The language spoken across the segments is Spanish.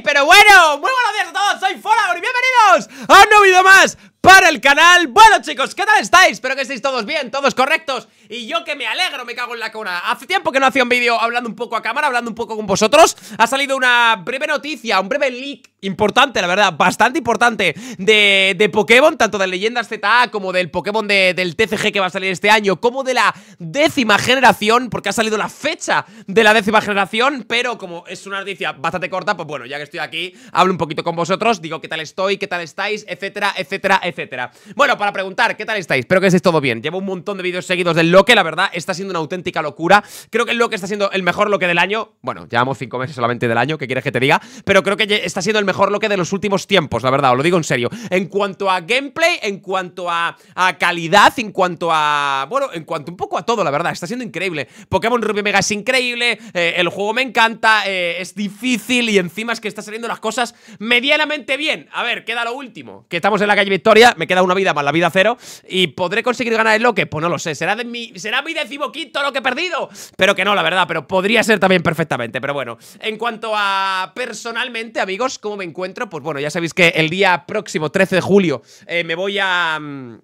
pero bueno, a todos, soy Folagor y bienvenidos a un nuevo video más para el canal Bueno chicos, ¿qué tal estáis? Espero que estéis todos bien, todos correctos Y yo que me alegro, me cago en la cuna Hace tiempo que no hacía un vídeo hablando un poco a cámara, hablando un poco con vosotros Ha salido una breve noticia, un breve leak importante, la verdad, bastante importante de, Pokémon, tanto de Leyendas ZA como del Pokémon del TCG que va a salir este año, como de la décima generación, porque ha salido la fecha de la décima generación, pero como es una noticia bastante corta, pues bueno, ya que estoy aquí, hablo un poquito con vosotros. Digo qué tal estoy, qué tal estáis, etcétera, etcétera, etcétera. Bueno, para preguntar, ¿qué tal estáis? Espero que estéis todo bien. Llevo un montón de vídeos seguidos del Loque, la verdad, está siendo una auténtica locura. Creo que el Loque está siendo el mejor Loque del año. Bueno, llevamos cinco meses solamente del año, ¿qué quieres que te diga? Pero creo que está siendo el mejor Loque de los últimos tiempos, la verdad, os lo digo en serio. En cuanto a gameplay, en cuanto a, calidad, en cuanto a... Bueno, en cuanto un poco a todo, la verdad, está siendo increíble. Pokémon Ruby Mega es increíble, eh, el juego me encanta, eh, es difícil y encima es que está saliendo las cosas medio medianamente bien. A ver, queda lo último. Que estamos en la calle Victoria, me queda una vida más la vida cero. ¿Y podré conseguir ganar el que Pues no lo sé. Será, mi, será mi decimoquinto lo que he perdido. Pero que no, la verdad. Pero podría ser también perfectamente. Pero bueno, en cuanto a personalmente, amigos, ¿cómo me encuentro? Pues bueno, ya sabéis que el día próximo, 13 de julio, eh, me voy a... Mm,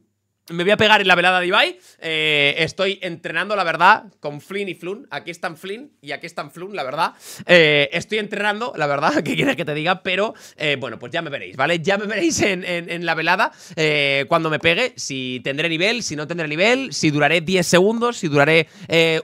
me voy a pegar en la velada de Ibai. Eh, estoy entrenando, la verdad, con Flynn y Flun. Aquí están Flynn y aquí están Flun, la verdad. Eh, estoy entrenando, la verdad, que quieres que te diga, pero eh, bueno, pues ya me veréis, ¿vale? Ya me veréis en, en la velada cuando me pegue, si tendré nivel, si no tendré nivel, si duraré 10 segundos, si duraré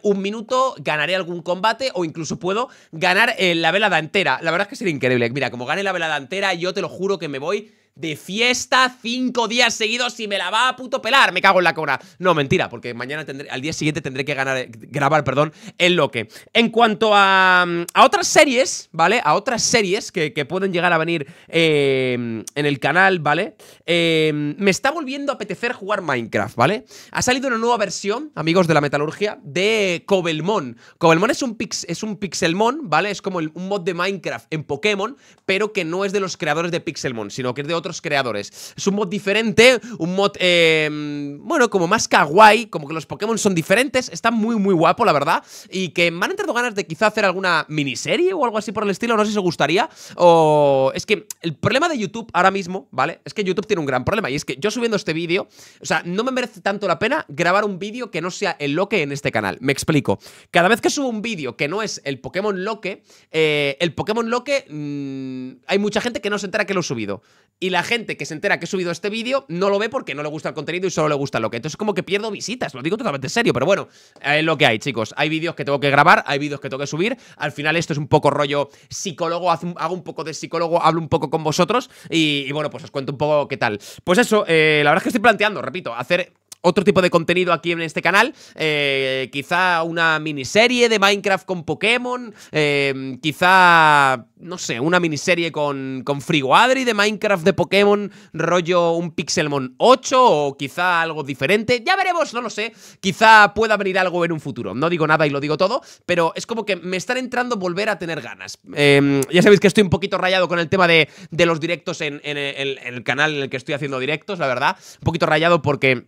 un minuto, ganaré algún combate o incluso puedo ganar la velada entera. La verdad es que sería increíble. Mira, como gane la velada entera, yo te lo juro que me voy de fiesta cinco días seguidos y me la va a puto pelar. Me cago en la cobra. No, mentira, porque mañana tendré, al día siguiente tendré que ganar, grabar, perdón, el loque. En cuanto a, a otras series, ¿vale? A otras series que, pueden llegar a venir eh, en el canal, ¿vale? Eh, me está volviendo a apetecer jugar Minecraft, ¿vale? Ha salido una nueva versión, amigos de la metalurgia, de Cobelmon. Cobelmon es un, es un Pixelmon, ¿vale? Es como un mod de Minecraft en Pokémon, pero que no es de los creadores de Pixelmon, sino que es de otro otros creadores. Es un mod diferente, un mod, em, bueno, como más kawaii, como que los Pokémon son diferentes, está muy, muy guapo, la verdad, y que me han entrado ganas de quizá hacer alguna miniserie o algo así por el estilo, no sé si os gustaría, o... Es que el problema de YouTube ahora mismo, ¿vale? Es que YouTube tiene un gran problema, y es que yo subiendo este vídeo, o sea, no me merece tanto la pena grabar un vídeo que no sea el loque en este canal, me explico. Cada vez que subo un vídeo que no es el Pokémon loque, eh, el Pokémon loque, mm, hay mucha gente que no se entera que lo he subido, y la gente que se entera que he subido este vídeo no lo ve porque no le gusta el contenido y solo le gusta lo que. Entonces como que pierdo visitas, lo digo totalmente serio, pero bueno, es lo que hay, chicos. Hay vídeos que tengo que grabar, hay vídeos que tengo que subir. Al final esto es un poco rollo psicólogo, hago un poco de psicólogo, hablo un poco con vosotros y, bueno, pues os cuento un poco qué tal. Pues eso, eh, la verdad es que estoy planteando, repito, hacer otro tipo de contenido aquí en este canal. Eh, quizá una miniserie de Minecraft con Pokémon. Eh, quizá, no sé, una miniserie con, con Frigoadri de Minecraft de Pokémon, rollo un Pixelmon 8 o quizá algo diferente. Ya veremos, no lo sé. Quizá pueda venir algo en un futuro. No digo nada y lo digo todo, pero es como que me están entrando volver a tener ganas. Em, ya sabéis que estoy un poquito rayado con el tema de, los directos en el canal en el que estoy haciendo directos, la verdad. Un poquito rayado porque...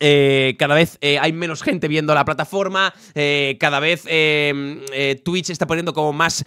Eh, cada vez eh, hay menos gente viendo la plataforma, eh, cada vez Twitch está poniendo como más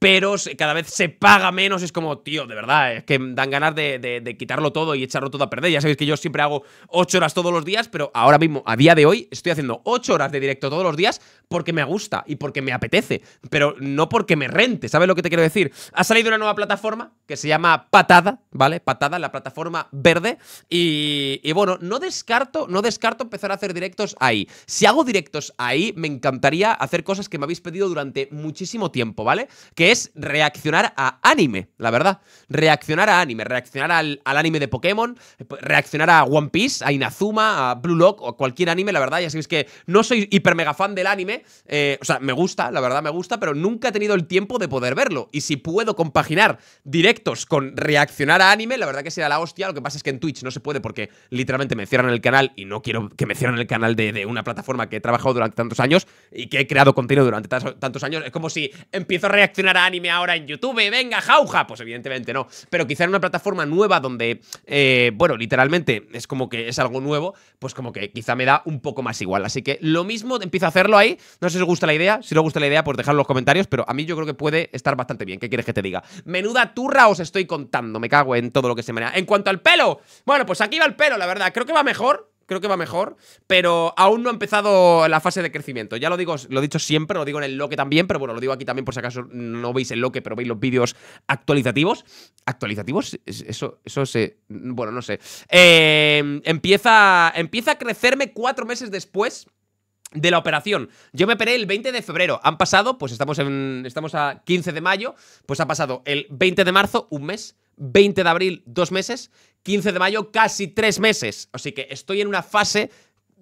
pero cada vez se paga menos. Es como, tío, de verdad, eh, es que dan ganas de, quitarlo todo y echarlo todo a perder. Ya sabéis que yo siempre hago 8 horas todos los días, pero ahora mismo, a día de hoy, estoy haciendo 8 horas de directo todos los días porque me gusta y porque me apetece, pero no porque me rente. ¿Sabes lo que te quiero decir? Ha salido una nueva plataforma que se llama Patada, ¿vale? Patada, la plataforma verde. Y, bueno, no descarto, no descarto empezar a hacer directos ahí. Si hago directos ahí, me encantaría hacer cosas que me habéis pedido durante muchísimo tiempo, ¿vale? Que es reaccionar a anime, la verdad. Reaccionar a anime, reaccionar al, anime de Pokémon, reaccionar a One Piece, a Inazuma, a Blue Lock o cualquier anime, la verdad. Ya sabéis que no soy hiper mega fan del anime, eh, o sea, me gusta, la verdad me gusta, pero nunca he tenido el tiempo de poder verlo. Y si puedo compaginar directos con reaccionar a anime, la verdad que sería la hostia. Lo que pasa es que en Twitch no se puede porque literalmente me cierran el canal y no quiero que me cierren el canal de, de una plataforma que he trabajado durante tantos años y que he creado contenido durante tantos años. Es como si empiezo a reaccionar a anime ahora en YouTube, venga, jauja. Pues evidentemente no. Pero quizá en una plataforma nueva donde, eh, bueno, literalmente es como que es algo nuevo, pues como que quizá me da un poco más igual. Así que lo mismo, empiezo a hacerlo ahí. No sé si os gusta la idea. Si os gusta la idea, pues dejadlo en los comentarios. Pero a mí yo creo que puede estar bastante bien. ¿Qué quieres que te diga? Menuda turra os estoy contando. Me cago en todo lo que se me En cuanto al pelo, bueno, pues aquí va el pelo, la verdad. Creo que va mejor creo que va mejor, pero aún no ha empezado la fase de crecimiento. Ya lo digo, lo he dicho siempre, lo digo en el loque también, pero bueno, lo digo aquí también por si acaso no veis el loque, pero veis los vídeos actualizativos. ¿Actualizativos? Eso, eso se. Bueno, no sé. Em, empieza, empieza a crecerme cuatro meses después de la operación. Yo me operé el 20 de febrero. Han pasado, pues estamos, en, estamos a 15 de mayo, pues ha pasado el 20 de marzo, un mes, 20 de abril, dos meses, 15 de mayo, casi tres meses. Así que estoy en una fase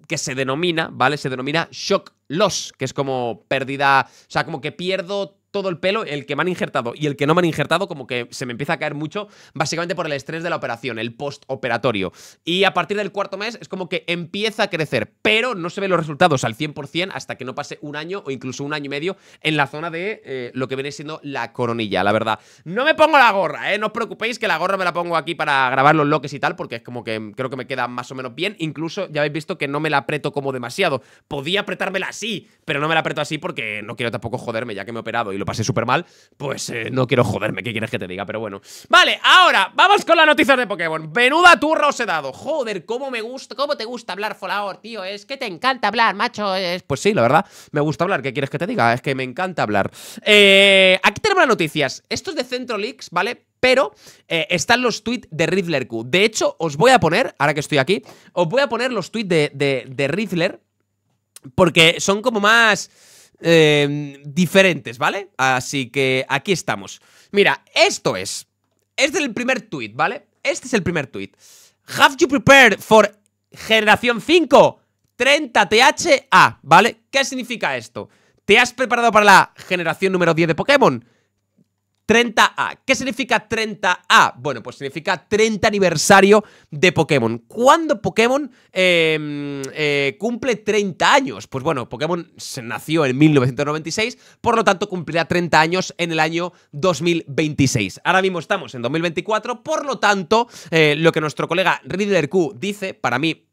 que se denomina, ¿vale? Se denomina shock loss, que es como pérdida, o sea, como que pierdo todo el pelo, el que me han injertado y el que no me han injertado, como que se me empieza a caer mucho, básicamente por el estrés de la operación, el postoperatorio. Y a partir del cuarto mes es como que empieza a crecer, pero no se ven los resultados al 100% hasta que no pase un año o incluso un año y medio en la zona de eh, lo que viene siendo la coronilla, la verdad. No me pongo la gorra, ¿eh? No os preocupéis que la gorra me la pongo aquí para grabar los loques y tal, porque es como que creo que me queda más o menos bien. Incluso ya habéis visto que no me la aprieto como demasiado. Podía apretármela así, pero no me la apreto así porque no quiero tampoco joderme ya que me he operado lo pasé súper mal, pues eh, no quiero joderme, ¿qué quieres que te diga? Pero bueno. Vale, ahora vamos con las noticias de Pokémon. Venuda turra os he dado. Joder, cómo me gusta, cómo te gusta hablar, Folaor, tío. Es que te encanta hablar, macho. Es... Pues sí, la verdad, me gusta hablar. ¿Qué quieres que te diga? Es que me encanta hablar. Eh, aquí tenemos las noticias. Esto es de Centro Leaks, ¿vale? Pero eh, están los tweets de Riddler Q. De hecho, os voy a poner, ahora que estoy aquí, os voy a poner los tweets de, de, de Riddler. Porque son como más. Em, diferentes, ¿vale? Así que aquí estamos. Mira, esto es. Este es el primer tweet, ¿vale? Este es el primer tweet. Have you prepared for generación 5? 30 THA, ¿vale? ¿Qué significa esto? ¿Te has preparado para la generación número 10 de Pokémon? 30A. ¿Qué significa 30A? Bueno, pues significa 30 aniversario de Pokémon. ¿Cuándo Pokémon em, eh, cumple 30 años? Pues bueno, Pokémon se nació en 1996, por lo tanto cumplirá 30 años en el año 2026. Ahora mismo estamos en 2024, por lo tanto, eh, lo que nuestro colega Riddler Q dice, para mí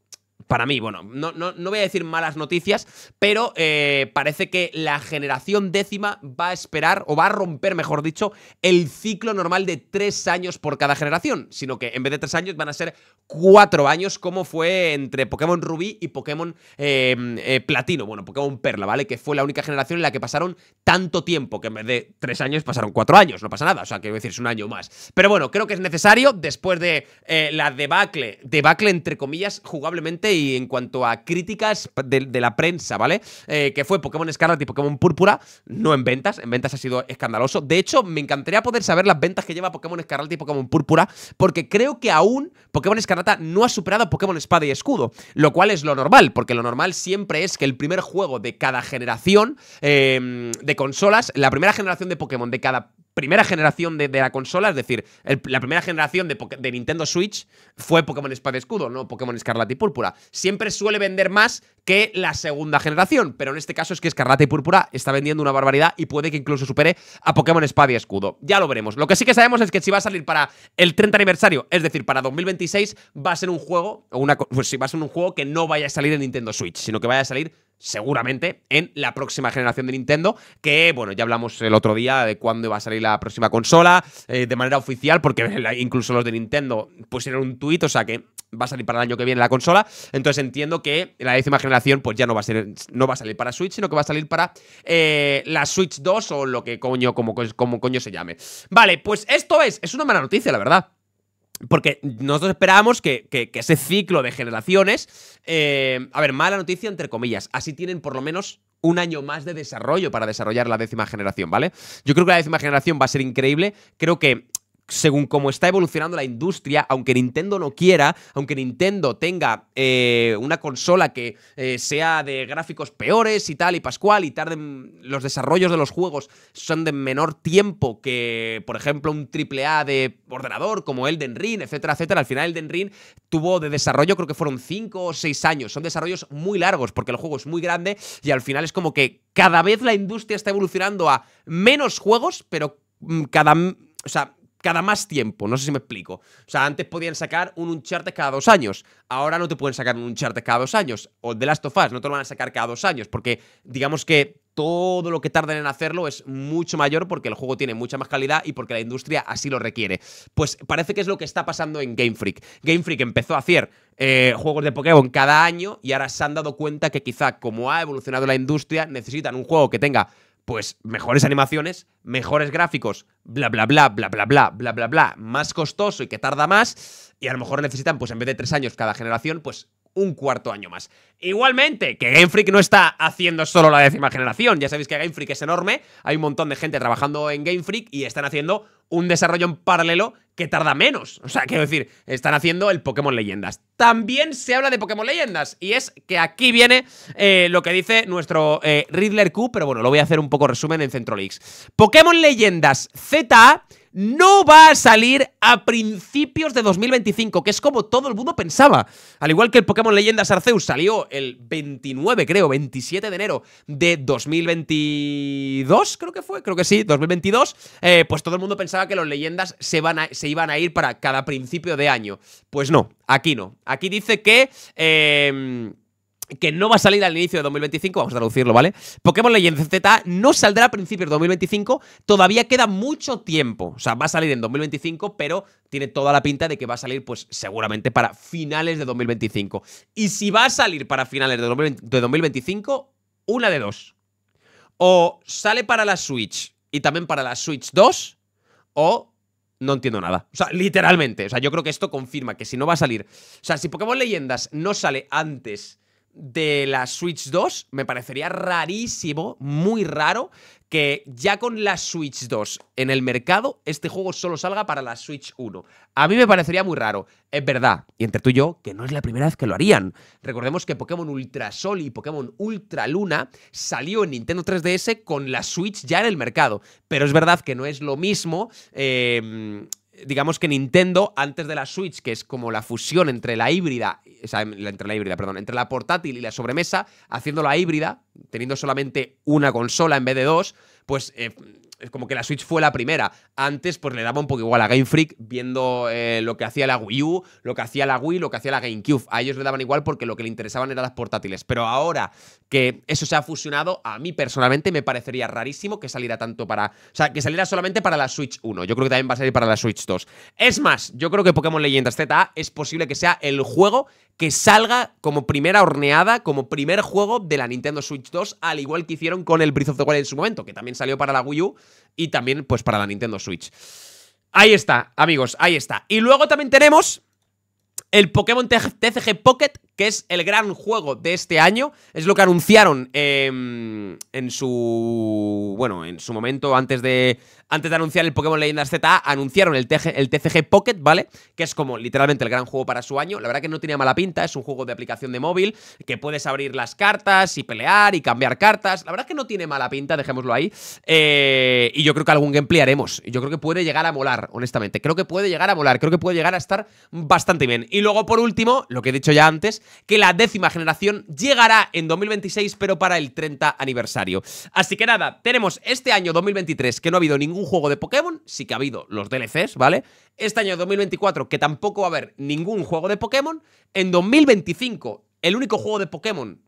para mí, bueno, no, no, voy a decir malas noticias, pero eh, parece que la generación décima va a esperar, o va a romper, mejor dicho, el ciclo normal de tres años por cada generación, sino que en vez de tres años van a ser cuatro años, como fue entre Pokémon Rubí y Pokémon em, eh, Platino, bueno, Pokémon Perla, ¿vale? Que fue la única generación en la que pasaron tanto tiempo, que en vez de tres años pasaron cuatro años, no pasa nada, o sea, que decir, es un año más. Pero bueno, creo que es necesario, después de eh, la debacle, debacle entre comillas, jugablemente y en cuanto a críticas de, la prensa, ¿vale? Eh, que fue Pokémon Scarlet y Pokémon Púrpura, no en ventas, en ventas ha sido escandaloso. De hecho, me encantaría poder saber las ventas que lleva Pokémon Scarlet y Pokémon Púrpura, porque creo que aún Pokémon Escarlata no ha superado Pokémon Espada y Escudo, lo cual es lo normal, porque lo normal siempre es que el primer juego de cada generación em, de consolas, la primera generación de Pokémon de cada primera generación de, la consola, es decir, la primera generación de, Nintendo Switch fue Pokémon Espada y Escudo, no Pokémon Escarlata y Púrpura. Siempre suele vender más que la segunda generación, pero en este caso es que Escarlata y Púrpura está vendiendo una barbaridad y puede que incluso supere a Pokémon Espada y Escudo. Ya lo veremos. Lo que sí que sabemos es que si va a salir para el 30 aniversario, es decir, para 2026, va a ser un juego, o una, pues va a ser un juego que no vaya a salir en Nintendo Switch, sino que vaya a salir seguramente en la próxima generación de Nintendo, que bueno, ya hablamos el otro día de cuándo va a salir la próxima consola eh, de manera oficial, porque incluso los de Nintendo pusieron un tuit, o sea que va a salir para el año que viene la consola, entonces entiendo que la décima generación pues ya no va a, ser, no va a salir para Switch, sino que va a salir para eh, la Switch 2 o lo que coño, como, como coño se llame. Vale, pues esto es, es una mala noticia, la verdad. Porque nosotros esperábamos que, ese ciclo de generaciones... Eh, a ver, mala noticia entre comillas. Así tienen por lo menos un año más de desarrollo para desarrollar la décima generación, ¿vale? Yo creo que la décima generación va a ser increíble. Creo que según cómo está evolucionando la industria, aunque Nintendo no quiera, aunque Nintendo tenga eh, una consola que eh, sea de gráficos peores y tal y pascual y tarden los desarrollos de los juegos son de menor tiempo que, por ejemplo, un AAA de ordenador como Elden Ring, etcétera, etcétera. Al final Elden Ring tuvo de desarrollo creo que fueron 5 o 6 años. Son desarrollos muy largos porque el juego es muy grande y al final es como que cada vez la industria está evolucionando a menos juegos, pero mm, cada... O sea, cada más tiempo. No sé si me explico. O sea, antes podían sacar un Uncharted cada dos años. Ahora no te pueden sacar un Uncharted cada dos años. O The Last of Us, no te lo van a sacar cada dos años. Porque digamos que todo lo que tardan en hacerlo es mucho mayor porque el juego tiene mucha más calidad y porque la industria así lo requiere. Pues parece que es lo que está pasando en Game Freak. Game Freak empezó a hacer eh, juegos de Pokémon cada año y ahora se han dado cuenta que quizá como ha evolucionado la industria necesitan un juego que tenga pues mejores animaciones, mejores gráficos, bla, bla, bla, bla, bla, bla, bla, bla, bla, más costoso y que tarda más, y a lo mejor necesitan, pues en vez de tres años cada generación, pues un cuarto año más. Igualmente, que Game Freak no está haciendo solo la décima generación, ya sabéis que Game Freak es enorme, hay un montón de gente trabajando en Game Freak y están haciendo un desarrollo en paralelo que tarda menos. O sea, quiero decir, están haciendo el Pokémon Leyendas. También se habla de Pokémon Leyendas, y es que aquí viene eh, lo que dice nuestro eh, Riddler Q, pero bueno, lo voy a hacer un poco resumen en Leaks. Pokémon Leyendas ZA no va a salir a principios de 2025, que es como todo el mundo pensaba. Al igual que el Pokémon Leyendas Arceus salió el 29, creo, 27 de enero de 2022, creo que fue, creo que sí, 2022, eh, pues todo el mundo pensaba que los leyendas se, van iban a ir para cada principio de año. Pues no, aquí no. Aquí dice que... Eh, que no va a salir al inicio de 2025, vamos a traducirlo, ¿vale? Pokémon Legends Z no saldrá a principios de 2025, todavía queda mucho tiempo, o sea, va a salir en 2025, pero tiene toda la pinta de que va a salir pues seguramente para finales de 2025. Y si va a salir para finales de 2025, una de dos. O sale para la Switch y también para la Switch 2, o no entiendo nada. O sea, literalmente. O sea, yo creo que esto confirma que si no va a salir. O sea, si Pokémon Leyendas no sale antes de la Switch 2, me parecería rarísimo, muy raro, que ya con la Switch 2 en el mercado, este juego solo salga para la Switch 1. A mí me parecería muy raro. Es verdad, y entre tú y yo, que no es la primera vez que lo harían. Recordemos que Pokémon Ultra Sol y Pokémon Ultra Luna salió en Nintendo 3DS con la Switch ya en el mercado. Pero es verdad que no es lo mismo eh, digamos que Nintendo, antes de la Switch, que es como la fusión entre la híbrida, o sea, entre la híbrida, perdón, entre la portátil y la sobremesa, haciéndola híbrida, teniendo solamente una consola en vez de dos, pues eh, es como que la Switch fue la primera. Antes, pues le daba un poco igual a Game Freak viendo eh, lo que hacía la Wii U, lo que hacía la Wii, lo que hacía la GameCube. A ellos le daban igual porque lo que le interesaban eran las portátiles. Pero ahora que eso se ha fusionado, a mí personalmente me parecería rarísimo que saliera tanto para. O sea, que saliera solamente para la Switch 1. Yo creo que también va a salir para la Switch 2. Es más, yo creo que Pokémon Leyendas ZA es posible que sea el juego que salga como primera horneada, como primer juego de la Nintendo Switch 2, al igual que hicieron con el Breath of the Wild en su momento, que también salió para la Wii U y también pues para la Nintendo Switch. Ahí está, amigos, ahí está. Y luego también tenemos el Pokémon TCG Pocket que es el gran juego de este año. Es lo que anunciaron em, en su. Bueno, en su momento, antes de. Antes de anunciar el Pokémon Leyendas Z, anunciaron el, TCG Pocket, ¿vale? Que es como literalmente el gran juego para su año. La verdad que no tiene mala pinta, es un juego de aplicación de móvil que puedes abrir las cartas y pelear y cambiar cartas. La verdad que no tiene mala pinta, dejémoslo ahí. Eh, y yo creo que algún gameplay haremos. Yo creo que puede llegar a molar, honestamente. Creo que puede llegar a molar, creo que puede llegar a estar bastante bien. Y luego, por último, lo que he dicho ya antes, que la décima generación llegará en 2026, pero para el 30 aniversario. Así que nada, tenemos este año 2023 que no ha habido ningún juego de Pokémon, sí que ha habido los DLCs, ¿vale? Este año 2024 que tampoco va a haber ningún juego de Pokémon. En 2025, el único juego de Pokémon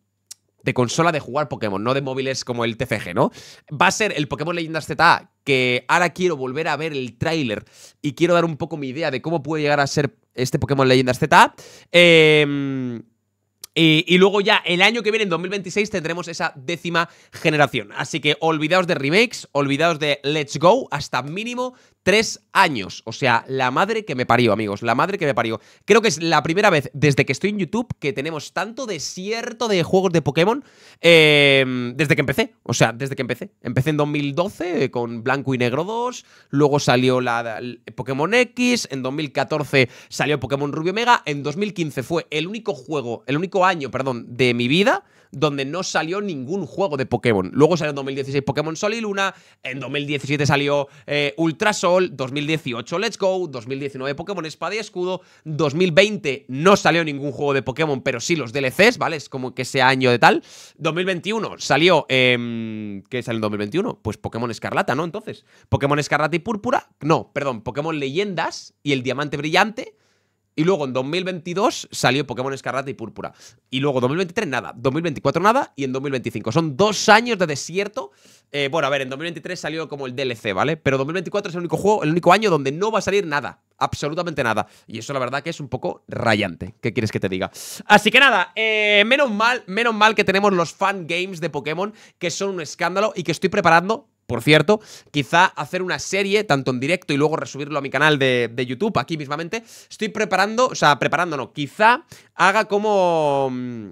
de consola de jugar Pokémon, no de móviles como el TFG ¿no? Va a ser el Pokémon Leyendas ZA, que ahora quiero volver a ver el tráiler y quiero dar un poco mi idea de cómo puede llegar a ser este Pokémon Leyendas ZA. Em, y, y, luego ya el año que viene, en 2026, tendremos esa décima generación. Así que olvidaos de remakes, olvidaos de Let's Go, hasta mínimo tres años. O sea, la madre que me parió, amigos, la madre que me parió. Creo que es la primera vez desde que estoy en YouTube que tenemos tanto desierto de juegos de Pokémon em, desde que empecé. O sea, desde que empecé. Empecé en 2012 eh, con Blanco y Negro 2, luego salió la, Pokémon X, en 2014 salió Pokémon Rubio Mega, en 2015 fue el único juego, el único año, perdón, de mi vida donde no salió ningún juego de Pokémon. Luego salió en 2016 Pokémon Sol y Luna, en 2017 salió eh, Ultra 2018 Let's Go, 2019 Pokémon Espada y Escudo, 2020 no salió ningún juego de Pokémon, pero sí los DLCs, ¿vale? Es como que ese año de tal. 2021 salió, em, ¿qué salió en 2021? Pues Pokémon Escarlata, ¿no? Entonces, Pokémon Escarlata y Púrpura, no, perdón, Pokémon Leyendas y el Diamante Brillante. Y luego en 2022 salió Pokémon Escarlata y Púrpura. Y luego 2023 nada, 2024 nada y en 2025. Son dos años de desierto. Eh, bueno, a ver, en 2023 salió como el DLC, ¿vale? Pero 2024 es el único juego, el único año donde no va a salir nada. Absolutamente nada. Y eso la verdad que es un poco rayante. ¿Qué quieres que te diga? Así que nada, eh, menos mal, menos mal que tenemos los fan games de Pokémon que son un escándalo y que estoy preparando por cierto, quizá hacer una serie, tanto en directo y luego resubirlo a mi canal de, YouTube, aquí mismamente, estoy preparando, o sea, preparándonos, quizá haga como... Mm,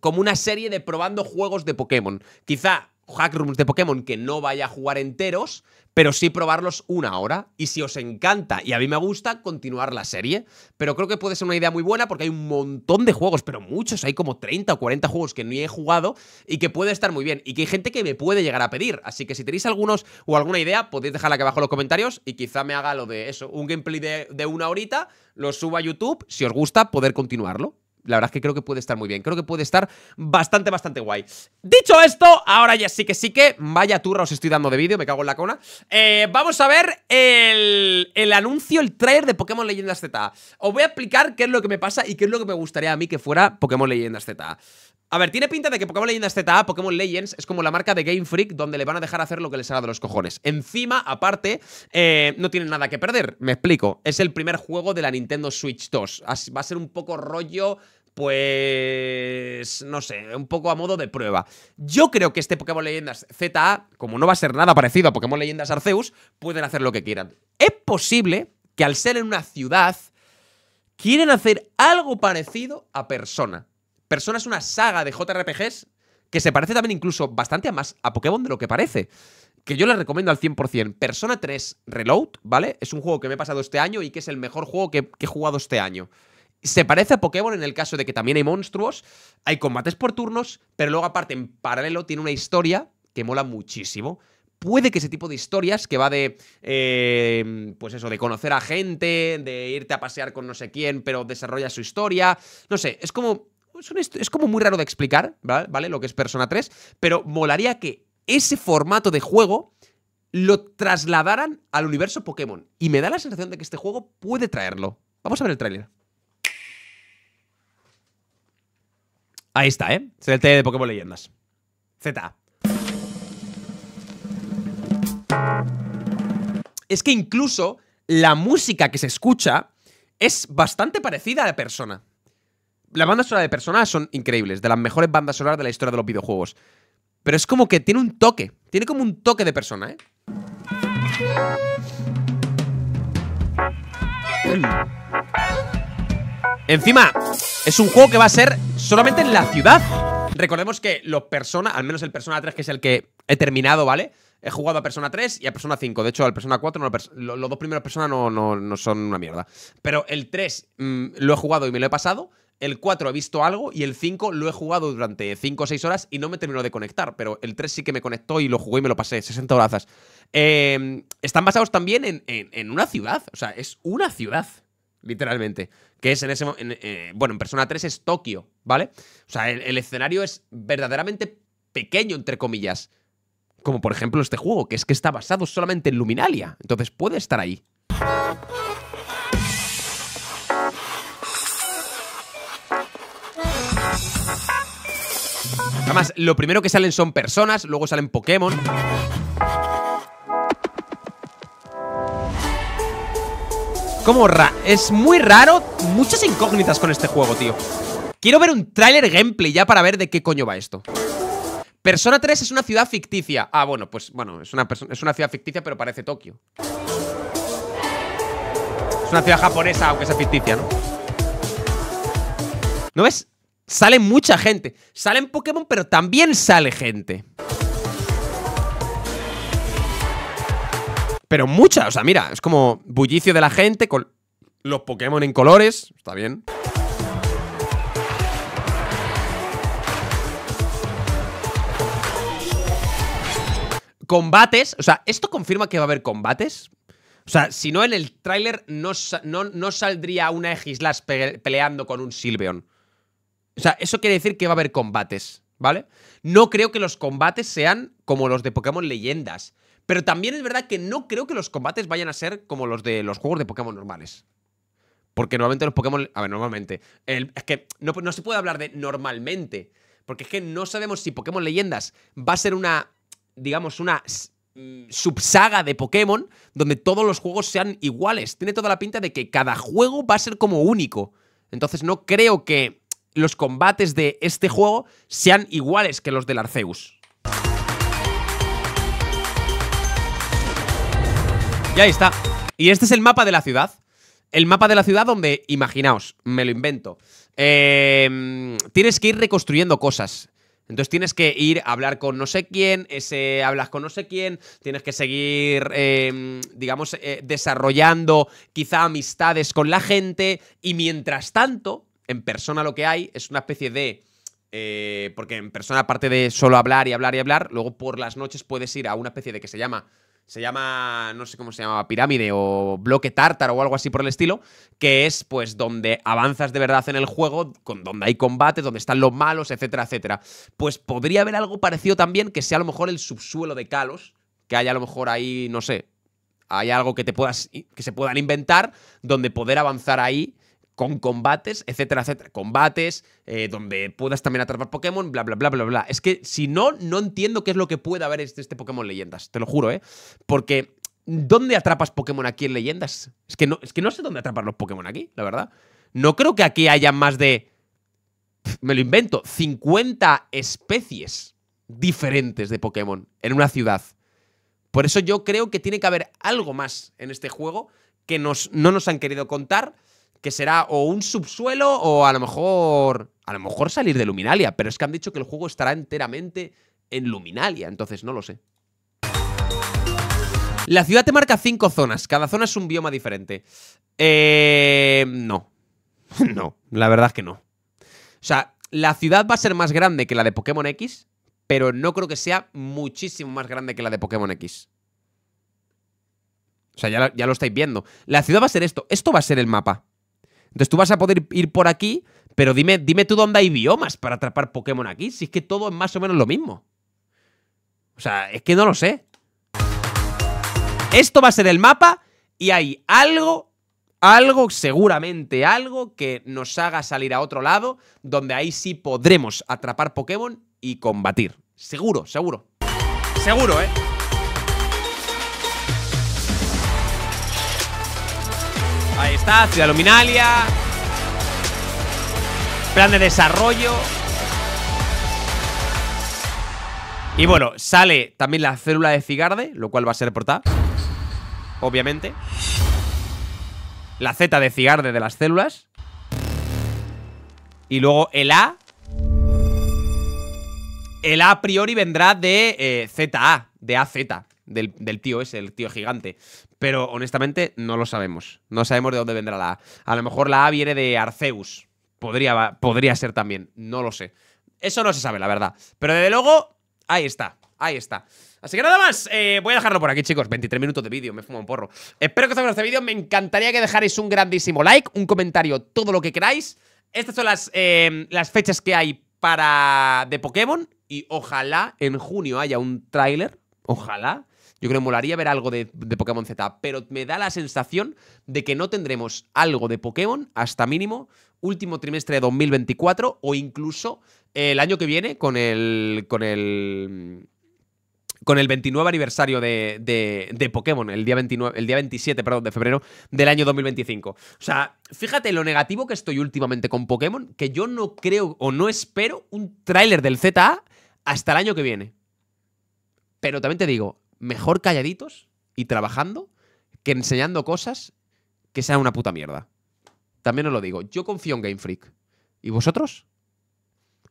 como una serie de probando juegos de Pokémon. Quizá hack de Pokémon que no vaya a jugar enteros, pero sí probarlos una hora. Y si os encanta y a mí me gusta, continuar la serie. Pero creo que puede ser una idea muy buena porque hay un montón de juegos, pero muchos, hay como 30 o 40 juegos que ni he jugado y que puede estar muy bien y que hay gente que me puede llegar a pedir. Así que si tenéis algunos o alguna idea, podéis dejarla aquí abajo en los comentarios y quizá me haga lo de eso, un gameplay de, de una horita, lo suba a YouTube, si os gusta, poder continuarlo la verdad es que creo que puede estar muy bien. Creo que puede estar bastante, bastante guay. Dicho esto, ahora ya sí que sí que, vaya turra os estoy dando de vídeo, me cago en la cona. Eh, vamos a ver el, el, anuncio, el trailer de Pokémon Leyendas Z. Os voy a explicar qué es lo que me pasa y qué es lo que me gustaría a mí que fuera Pokémon Leyendas Z. A ver, tiene pinta de que Pokémon Leyendas ZA, Pokémon Legends, es como la marca de Game Freak donde le van a dejar hacer lo que les haga de los cojones. Encima, aparte, eh, no tienen nada que perder. Me explico. Es el primer juego de la Nintendo Switch 2. va a ser un poco rollo pues no sé, un poco a modo de prueba. Yo creo que este Pokémon Leyendas ZA, como no va a ser nada parecido a Pokémon Leyendas Arceus, pueden hacer lo que quieran. Es posible que al ser en una ciudad, quieren hacer algo parecido a Persona. Persona es una saga de JRPGs que se parece también incluso bastante a más a Pokémon de lo que parece. Que yo les recomiendo al 100%. Persona 3 Reload, ¿vale? Es un juego que me he pasado este año y que es el mejor juego que he jugado este año se parece a Pokémon en el caso de que también hay monstruos, hay combates por turnos, pero luego aparte en paralelo tiene una historia que mola muchísimo. Puede que ese tipo de historias que va de, em, pues eso, de conocer a gente, de irte a pasear con no sé quién, pero desarrolla su historia, no sé, es como, es, como muy raro de explicar, ¿vale? ¿vale? Lo que es Persona 3, pero molaría que ese formato de juego lo trasladaran al universo Pokémon. Y me da la sensación de que este juego puede traerlo. Vamos a ver el tráiler. Ahí está, ¿eh? Es el T de Pokémon Leyendas. Z. Es que incluso la música que se escucha es bastante parecida a la persona. Las bandas sonora de Persona son increíbles, de las mejores bandas sonoras de la historia de los videojuegos. Pero es como que tiene un toque, tiene como un toque de persona, ¿eh? Encima, es un juego que va a ser solamente en la ciudad. Recordemos que los Persona, al menos el Persona 3, que es el que he terminado, ¿vale? He jugado a Persona 3 y a Persona 5. De hecho, al Persona 4, los dos primeros Persona no, son una mierda. Pero el 3 mm, lo he jugado y me lo he pasado. El 4 he visto algo y el 5 lo he jugado durante 5 o 6 horas y no me terminó de conectar. Pero el 3 sí que me conectó y lo jugué y me lo pasé. 60 horas. Eh, están basados también en una ciudad. O sea, es una ciudad literalmente. Que es en ese en, eh, Bueno, en Persona 3 es Tokio, ¿vale? O sea, el, el, escenario es verdaderamente pequeño, entre comillas. Como por ejemplo este juego, que es que está basado solamente en Luminalia. Entonces puede estar ahí. Además, lo primero que salen son personas, luego salen Pokémon. Como ra es muy raro, muchas incógnitas con este juego, tío Quiero ver un tráiler gameplay ya para ver de qué coño va esto Persona 3 es una ciudad ficticia Ah, bueno, pues bueno, es una, es una ciudad ficticia pero parece Tokio Es una ciudad japonesa, aunque sea ficticia, ¿no? ¿No ves? Sale mucha gente Salen Pokémon, pero también sale gente pero mucha. O sea, mira, es como bullicio de la gente con los Pokémon en colores. Está bien. Combates. O sea, ¿esto confirma que va a haber combates? O sea, si no, en el tráiler no, saldría una Egislas peleando con un Silveon. O sea, eso quiere decir que va a haber combates. ¿vale? No creo que los combates sean como los de Pokémon Leyendas. Pero también es verdad que no creo que los combates vayan a ser como los de los juegos de Pokémon normales. Porque normalmente los Pokémon. A ver, normalmente. es que no, no se puede hablar de normalmente. Porque es que no sabemos si Pokémon Leyendas va a ser una. Digamos, una mm, subsaga de Pokémon donde todos los juegos sean iguales. Tiene toda la pinta de que cada juego va a ser como único. Entonces no creo que los combates de este juego sean iguales que los del Arceus. Y ahí está. Y este es el mapa de la ciudad. El mapa de la ciudad donde, imaginaos, me lo invento. Em, tienes que ir reconstruyendo cosas. Entonces tienes que ir a hablar con no sé quién, ese, hablas con no sé quién, tienes que seguir, em, digamos, eh, desarrollando quizá amistades con la gente y mientras tanto, en persona lo que hay es una especie de... Eh, porque en persona, aparte de solo hablar y hablar y hablar, luego por las noches puedes ir a una especie de que se llama se llama, no sé cómo se llama, pirámide o bloque tártaro o algo así por el estilo, que es pues donde avanzas de verdad en el juego, con, donde hay combates, donde están los malos, etcétera, etcétera. Pues podría haber algo parecido también que sea a lo mejor el subsuelo de Kalos, que haya a lo mejor ahí, no sé, hay algo que te puedas que se puedan inventar donde poder avanzar ahí con combates, etcétera, etcétera. Combates eh, donde puedas también atrapar Pokémon, bla, bla, bla, bla, bla. Es que si no, no entiendo qué es lo que puede haber este, este Pokémon Leyendas, te lo juro, ¿eh? Porque ¿dónde atrapas Pokémon aquí en Leyendas? Es que no, es que no sé dónde atrapar los Pokémon aquí, la verdad. No creo que aquí haya más de, me lo invento, 50 especies diferentes de Pokémon en una ciudad. Por eso yo creo que tiene que haber algo más en este juego que nos, no nos han querido contar que será o un subsuelo o a lo mejor. A lo mejor salir de Luminalia, pero es que han dicho que el juego estará enteramente en Luminalia, entonces no lo sé. La ciudad te marca cinco zonas, cada zona es un bioma diferente. Eh, no. no, la verdad es que no. O sea, la ciudad va a ser más grande que la de Pokémon X, pero no creo que sea muchísimo más grande que la de Pokémon X. O sea, ya, ya lo estáis viendo. La ciudad va a ser esto. Esto va a ser el mapa. Entonces tú vas a poder ir por aquí, pero dime, dime tú dónde hay biomas para atrapar Pokémon aquí, si es que todo es más o menos lo mismo. O sea, es que no lo sé. Esto va a ser el mapa y hay algo, algo, seguramente algo que nos haga salir a otro lado, donde ahí sí podremos atrapar Pokémon y combatir. Seguro, seguro. Seguro, ¿eh? Ahí está, Ciudad Luminalia. Plan de desarrollo. Y bueno, sale también la célula de Cigarde, lo cual va a ser portada. Obviamente. La Z de Cigarde de las células. Y luego el A. El A a priori vendrá de eh, ZA, de AZ, del, del tío ese, el tío gigante pero honestamente no lo sabemos. No sabemos de dónde vendrá la A. A lo mejor la A viene de Arceus. Podría, podría ser también, no lo sé. Eso no se sabe, la verdad. Pero desde luego, ahí está, ahí está. Así que nada más, eh, voy a dejarlo por aquí, chicos. 23 minutos de vídeo, me fumo un porro. Espero que os haya gustado este vídeo. Me encantaría que dejarais un grandísimo like, un comentario, todo lo que queráis. Estas son las, em, las fechas que hay para de Pokémon. Y ojalá en junio haya un tráiler. Ojalá. Yo creo que molaría ver algo de, Pokémon Z, pero me da la sensación de que no tendremos algo de Pokémon hasta mínimo último trimestre de 2024 o incluso el año que viene con el con el con el 29 aniversario de, Pokémon, el día, 29, el día 27 perdón, de febrero del año 2025. O sea, fíjate lo negativo que estoy últimamente con Pokémon, que yo no creo o no espero un tráiler del ZA hasta el año que viene. Pero también te digo, mejor calladitos y trabajando que enseñando cosas que sean una puta mierda. También os lo digo, yo confío en Game Freak. ¿Y vosotros?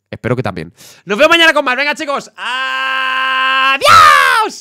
Espero que también. Nos vemos mañana con más. Venga, chicos. Adiós.